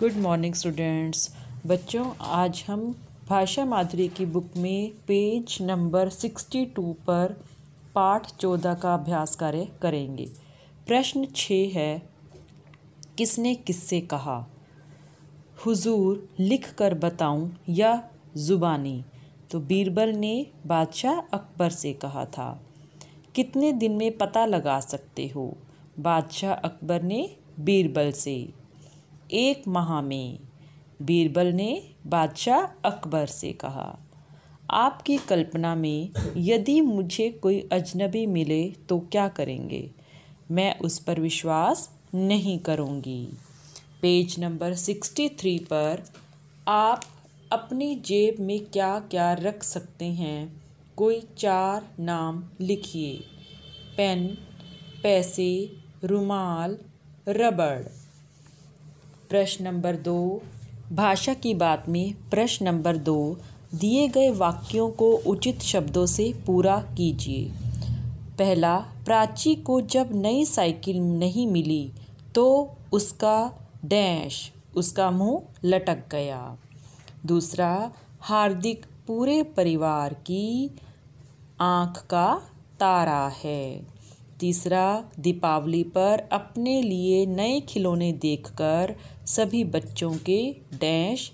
good morning students बच्चों आज हम भाषा माधुरी की बुक में पेज नंबर सिक्सटी टू पर पाठ चौदह का अभ्यास कार्य करेंगे प्रश्न छः है किसने किससे कहा हुजूर लिख कर बताऊँ या ज़ुबानी तो बीरबल ने बादशाह अकबर से कहा था कितने दिन में पता लगा सकते हो बादशाह अकबर ने बीरबल से एक माह में बीरबल ने बादशाह अकबर से कहा आपकी कल्पना में यदि मुझे कोई अजनबी मिले तो क्या करेंगे मैं उस पर विश्वास नहीं करूँगी पेज नंबर सिक्सटी थ्री पर आप अपनी जेब में क्या क्या रख सकते हैं कोई चार नाम लिखिए पेन पैसे रुमाल रबड़ प्रश्न नंबर दो भाषा की बात में प्रश्न नंबर दो दिए गए वाक्यों को उचित शब्दों से पूरा कीजिए पहला प्राची को जब नई साइकिल नहीं मिली तो उसका डैश उसका मुंह लटक गया दूसरा हार्दिक पूरे परिवार की आँख का तारा है तीसरा दीपावली पर अपने लिए नए खिलौने देखकर सभी बच्चों के डैश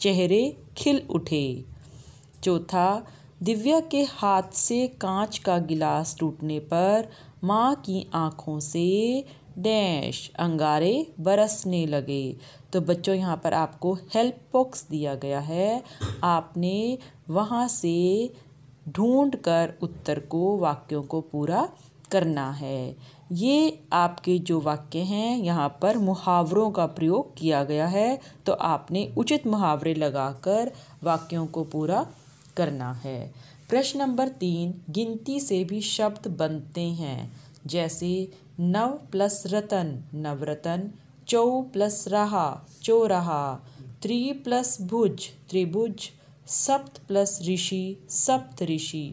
चेहरे खिल उठे चौथा दिव्या के हाथ से कांच का गिलास टूटने पर माँ की आँखों से डैश अंगारे बरसने लगे तो बच्चों यहाँ पर आपको हेल्प बॉक्स दिया गया है आपने वहाँ से ढूंढ कर उत्तर को वाक्यों को पूरा करना है ये आपके जो वाक्य हैं यहाँ पर मुहावरों का प्रयोग किया गया है तो आपने उचित मुहावरे लगाकर वाक्यों को पूरा करना है प्रश्न नंबर तीन गिनती से भी शब्द बनते हैं जैसे नव प्लस रतन नवरतन चौ प्लस रहा चौराहा त्रि प्लस भुज त्रिभुज सप्त प्लस ऋषि सप्त ऋषि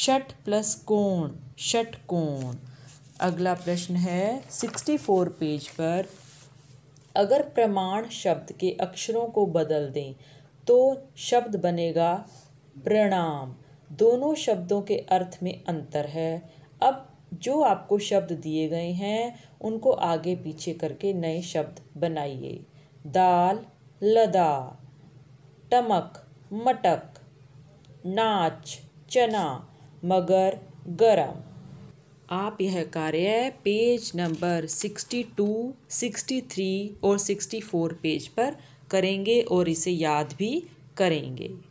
षट प्लस कोण षट कोण अगला प्रश्न है सिक्सटी फोर पेज पर अगर प्रमाण शब्द के अक्षरों को बदल दें तो शब्द बनेगा प्रणाम दोनों शब्दों के अर्थ में अंतर है अब जो आपको शब्द दिए गए हैं उनको आगे पीछे करके नए शब्द बनाइए दाल लदा टमक मटक नाच चना मगर गरम आप यह कार्य page number sixty two sixty three और सिक्सटी फोर पेज पर करेंगे और इसे याद भी करेंगे